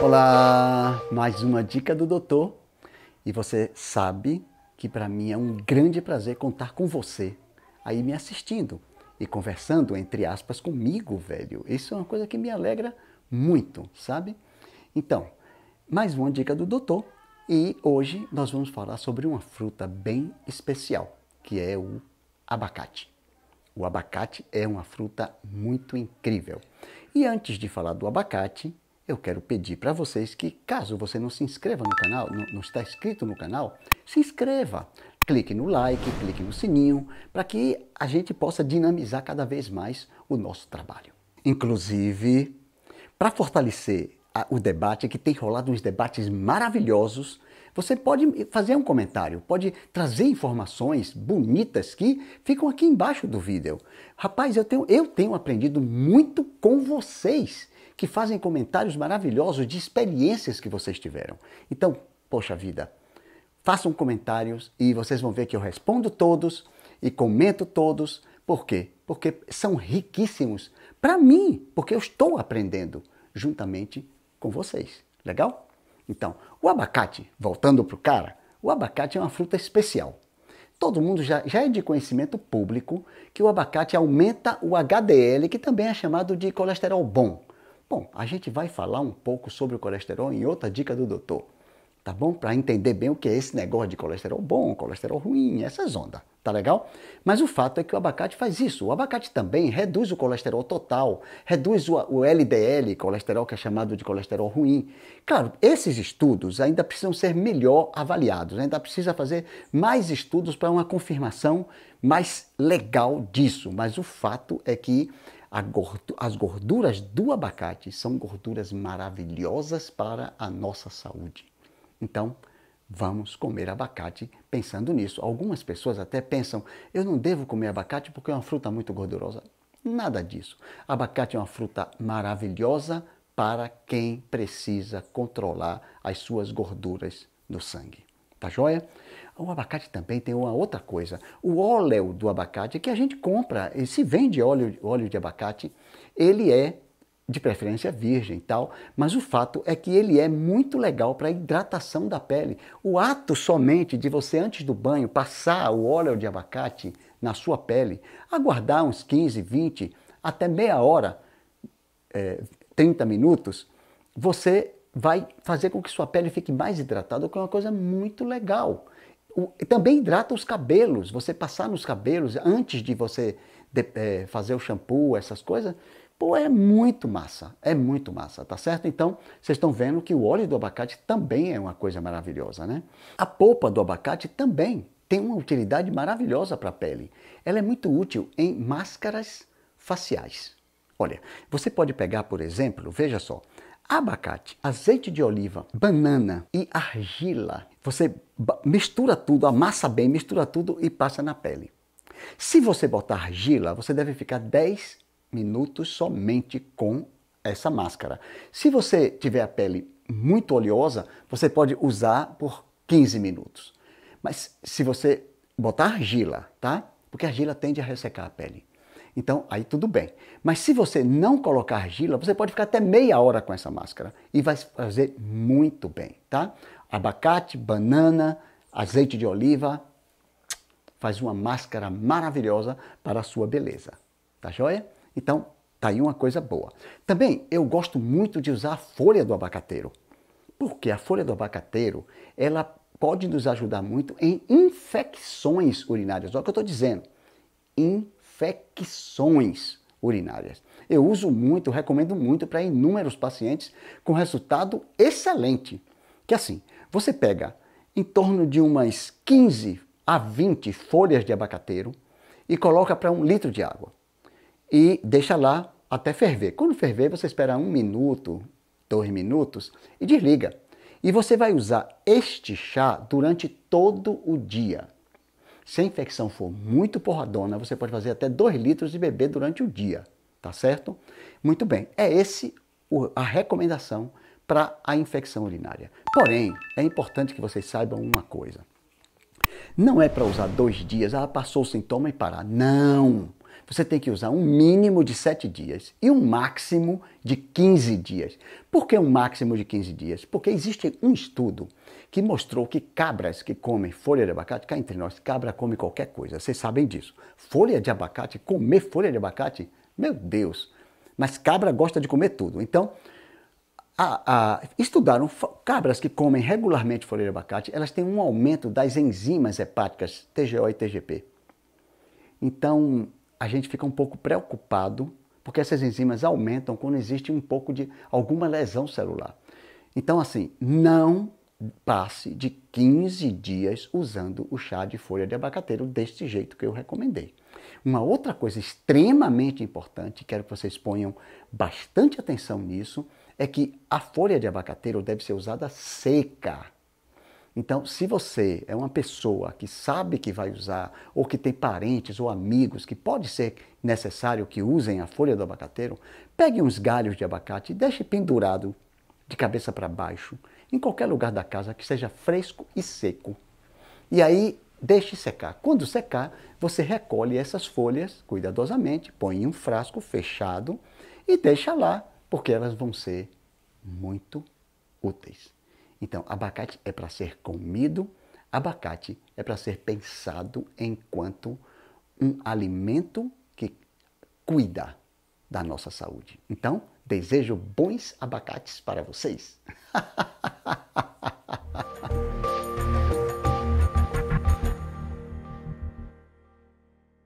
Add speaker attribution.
Speaker 1: Olá, mais uma dica do doutor. E você sabe que para mim é um grande prazer contar com você aí me assistindo e conversando entre aspas comigo, velho. Isso é uma coisa que me alegra muito, sabe? Então, mais uma dica do doutor e hoje nós vamos falar sobre uma fruta bem especial, que é o abacate. O abacate é uma fruta muito incrível. E antes de falar do abacate, eu quero pedir para vocês que, caso você não se inscreva no canal, não, não está inscrito no canal, se inscreva. Clique no like, clique no sininho, para que a gente possa dinamizar cada vez mais o nosso trabalho. Inclusive, para fortalecer a, o debate, que tem rolado uns debates maravilhosos, você pode fazer um comentário, pode trazer informações bonitas que ficam aqui embaixo do vídeo. Rapaz, eu tenho, eu tenho aprendido muito com vocês que fazem comentários maravilhosos de experiências que vocês tiveram. Então, poxa vida, façam comentários e vocês vão ver que eu respondo todos e comento todos. Por quê? Porque são riquíssimos para mim, porque eu estou aprendendo juntamente com vocês. Legal? Então, o abacate, voltando para o cara, o abacate é uma fruta especial. Todo mundo já, já é de conhecimento público que o abacate aumenta o HDL, que também é chamado de colesterol bom. Bom, a gente vai falar um pouco sobre o colesterol em outra dica do doutor, tá bom? Para entender bem o que é esse negócio de colesterol bom, colesterol ruim, essas ondas, tá legal? Mas o fato é que o abacate faz isso. O abacate também reduz o colesterol total, reduz o LDL, colesterol que é chamado de colesterol ruim. Claro, esses estudos ainda precisam ser melhor avaliados, ainda precisa fazer mais estudos para uma confirmação mais legal disso, mas o fato é que as gorduras do abacate são gorduras maravilhosas para a nossa saúde. Então, vamos comer abacate pensando nisso. Algumas pessoas até pensam: eu não devo comer abacate porque é uma fruta muito gordurosa. Nada disso. Abacate é uma fruta maravilhosa para quem precisa controlar as suas gorduras no sangue. Tá joia? O abacate também tem uma outra coisa. O óleo do abacate é que a gente compra, e se vende óleo, óleo de abacate, ele é de preferência virgem tal, mas o fato é que ele é muito legal para hidratação da pele. O ato somente de você antes do banho passar o óleo de abacate na sua pele, aguardar uns 15, 20, até meia hora, é, 30 minutos, você vai fazer com que sua pele fique mais hidratada, que é uma coisa muito legal. O, também hidrata os cabelos. Você passar nos cabelos antes de você de, é, fazer o shampoo, essas coisas, pô, é muito massa. É muito massa, tá certo? Então, vocês estão vendo que o óleo do abacate também é uma coisa maravilhosa, né? A polpa do abacate também tem uma utilidade maravilhosa para a pele. Ela é muito útil em máscaras faciais. Olha, você pode pegar, por exemplo, veja só, abacate, azeite de oliva, banana e argila você mistura tudo, amassa bem, mistura tudo e passa na pele. Se você botar argila, você deve ficar 10 minutos somente com essa máscara. Se você tiver a pele muito oleosa, você pode usar por 15 minutos. Mas se você botar argila, tá? Porque a argila tende a ressecar a pele. Então, aí tudo bem. Mas se você não colocar argila, você pode ficar até meia hora com essa máscara e vai fazer muito bem, tá? abacate, banana, azeite de oliva. Faz uma máscara maravilhosa para a sua beleza. Tá joia? Então, tá aí uma coisa boa. Também eu gosto muito de usar a folha do abacateiro. Porque a folha do abacateiro, ela pode nos ajudar muito em infecções urinárias. Olha o que eu estou dizendo. Infecções urinárias. Eu uso muito, recomendo muito para inúmeros pacientes com resultado excelente. Que assim, você pega em torno de umas 15 a 20 folhas de abacateiro e coloca para um litro de água e deixa lá até ferver. Quando ferver, você espera um minuto, dois minutos e desliga. E você vai usar este chá durante todo o dia. Se a infecção for muito porradona, você pode fazer até 2 litros de beber durante o dia, tá certo? Muito bem, é esse a recomendação para a infecção urinária. Porém, é importante que vocês saibam uma coisa. Não é para usar dois dias, Ela ah, passou o sintoma e parar. Não! Você tem que usar um mínimo de sete dias e um máximo de 15 dias. Por que um máximo de 15 dias? Porque existe um estudo que mostrou que cabras que comem folha de abacate, cá entre nós, cabra come qualquer coisa, vocês sabem disso. Folha de abacate, comer folha de abacate, meu Deus! Mas cabra gosta de comer tudo. Então, a, a, estudaram cabras que comem regularmente folha de abacate, elas têm um aumento das enzimas hepáticas TGO e TGP. Então, a gente fica um pouco preocupado, porque essas enzimas aumentam quando existe um pouco de alguma lesão celular. Então, assim, não passe de 15 dias usando o chá de folha de abacateiro deste jeito que eu recomendei. Uma outra coisa extremamente importante, quero que vocês ponham bastante atenção nisso, é que a folha de abacateiro deve ser usada seca. Então, se você é uma pessoa que sabe que vai usar, ou que tem parentes ou amigos que pode ser necessário que usem a folha do abacateiro, pegue uns galhos de abacate e deixe pendurado de cabeça para baixo, em qualquer lugar da casa que seja fresco e seco. E aí, deixe secar. Quando secar, você recolhe essas folhas cuidadosamente, põe em um frasco fechado e deixa lá porque elas vão ser muito úteis. Então, abacate é para ser comido, abacate é para ser pensado enquanto um alimento que cuida da nossa saúde. Então, desejo bons abacates para vocês.